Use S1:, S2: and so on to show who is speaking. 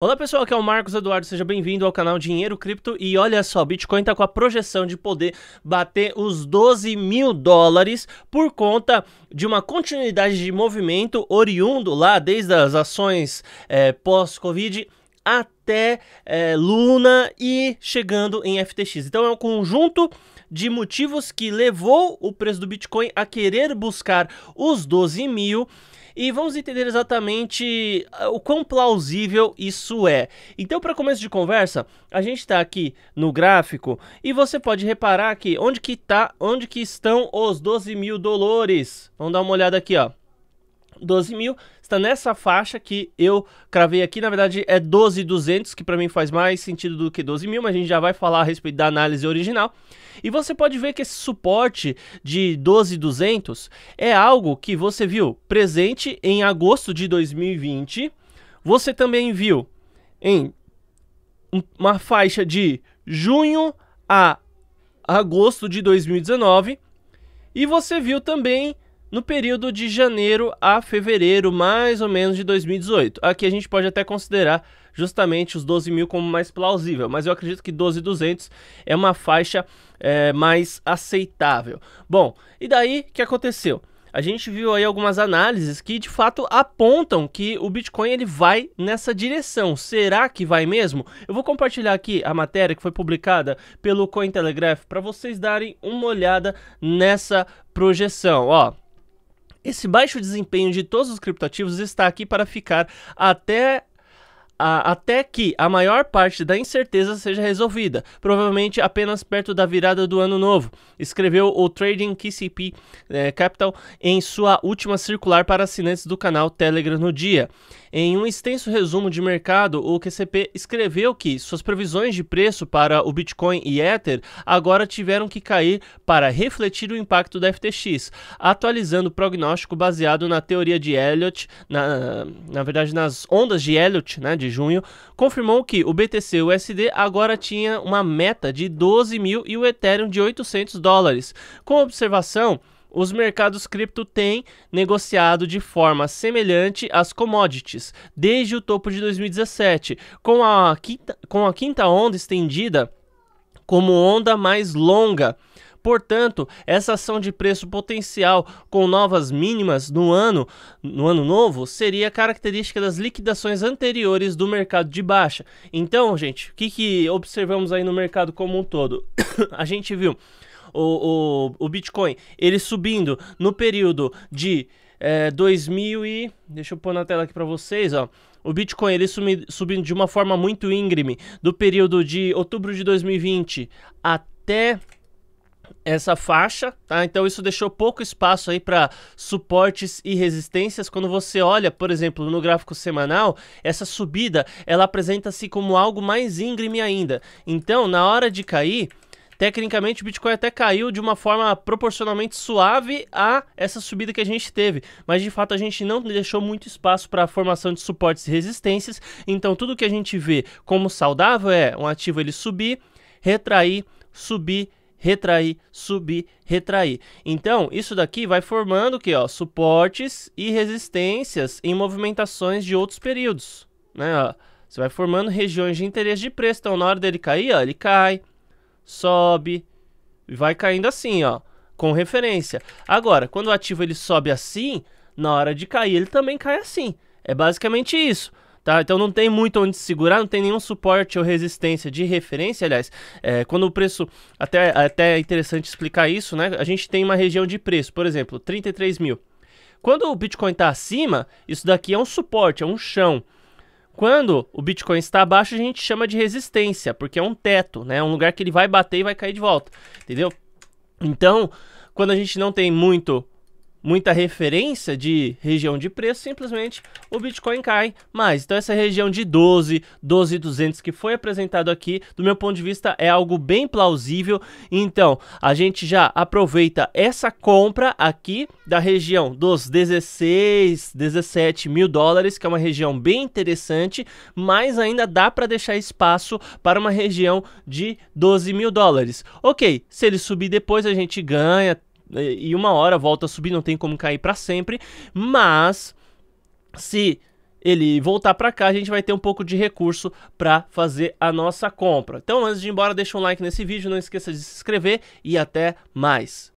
S1: Olá pessoal, aqui é o Marcos Eduardo, seja bem-vindo ao canal Dinheiro Cripto e olha só, Bitcoin está com a projeção de poder bater os 12 mil dólares por conta de uma continuidade de movimento oriundo lá desde as ações é, pós-Covid até é, Luna e chegando em FTX. Então é um conjunto de motivos que levou o preço do Bitcoin a querer buscar os 12 mil e vamos entender exatamente ah, o quão plausível isso é. Então, para começo de conversa, a gente está aqui no gráfico e você pode reparar aqui onde que tá, onde que estão os 12 mil dolores. Vamos dar uma olhada aqui, ó. 12 mil, está nessa faixa que eu cravei aqui, na verdade é 12,200, que para mim faz mais sentido do que 12 mil, mas a gente já vai falar a respeito da análise original. E você pode ver que esse suporte de 12,200 é algo que você viu presente em agosto de 2020, você também viu em uma faixa de junho a agosto de 2019, e você viu também no período de janeiro a fevereiro, mais ou menos, de 2018. Aqui a gente pode até considerar justamente os 12 mil como mais plausível, mas eu acredito que 12.200 é uma faixa é, mais aceitável. Bom, e daí que aconteceu? A gente viu aí algumas análises que de fato apontam que o Bitcoin ele vai nessa direção. Será que vai mesmo? Eu vou compartilhar aqui a matéria que foi publicada pelo Cointelegraph para vocês darem uma olhada nessa projeção. Ó, esse baixo desempenho de todos os criptoativos está aqui para ficar até a, até que a maior parte da incerteza seja resolvida, provavelmente apenas perto da virada do ano novo, escreveu o Trading KCP eh, Capital em sua última circular para assinantes do canal Telegram no dia. Em um extenso resumo de mercado, o QCP escreveu que suas previsões de preço para o Bitcoin e Ether agora tiveram que cair para refletir o impacto da FTX, atualizando o prognóstico baseado na teoria de Elliot, na, na verdade nas ondas de Elliot, né, de de junho, confirmou que o BTC USD agora tinha uma meta de 12 mil e o Ethereum de 800 dólares, com observação os mercados cripto têm negociado de forma semelhante às commodities desde o topo de 2017, com a quinta, com a quinta onda estendida como onda mais longa Portanto, essa ação de preço potencial com novas mínimas no ano, no ano novo, seria característica das liquidações anteriores do mercado de baixa. Então, gente, o que, que observamos aí no mercado como um todo? A gente viu o, o, o Bitcoin ele subindo no período de é, eh, 2000 e deixa eu pôr na tela aqui para vocês, ó. O Bitcoin ele sumi, subindo de uma forma muito íngreme do período de outubro de 2020 até essa faixa, tá? Então isso deixou pouco espaço aí para suportes e resistências. Quando você olha, por exemplo, no gráfico semanal, essa subida, ela apresenta-se como algo mais íngreme ainda. Então, na hora de cair, tecnicamente o Bitcoin até caiu de uma forma proporcionalmente suave a essa subida que a gente teve, mas de fato a gente não deixou muito espaço para a formação de suportes e resistências. Então, tudo que a gente vê como saudável é um ativo ele subir, retrair, subir retrair, subir, retrair. Então, isso daqui vai formando o que, ó, suportes e resistências em movimentações de outros períodos, né, ó. Você vai formando regiões de interesse de preço. Então, na hora dele cair, ó, ele cai, sobe, e vai caindo assim, ó, com referência. Agora, quando o ativo ele sobe assim, na hora de cair ele também cai assim. É basicamente isso. Tá? Então não tem muito onde segurar, não tem nenhum suporte ou resistência de referência. Aliás, é, quando o preço. Até, até é interessante explicar isso, né? A gente tem uma região de preço, por exemplo, 33 mil. Quando o Bitcoin está acima, isso daqui é um suporte, é um chão. Quando o Bitcoin está abaixo, a gente chama de resistência, porque é um teto, né? É um lugar que ele vai bater e vai cair de volta, entendeu? Então, quando a gente não tem muito muita referência de região de preço, simplesmente o Bitcoin cai mais. Então essa região de 12, 12,200 que foi apresentado aqui, do meu ponto de vista, é algo bem plausível. Então a gente já aproveita essa compra aqui da região dos 16, 17 mil dólares, que é uma região bem interessante, mas ainda dá para deixar espaço para uma região de 12 mil dólares. Ok, se ele subir depois a gente ganha e uma hora volta a subir, não tem como cair para sempre, mas se ele voltar para cá, a gente vai ter um pouco de recurso para fazer a nossa compra. Então, antes de ir embora, deixa um like nesse vídeo, não esqueça de se inscrever e até mais.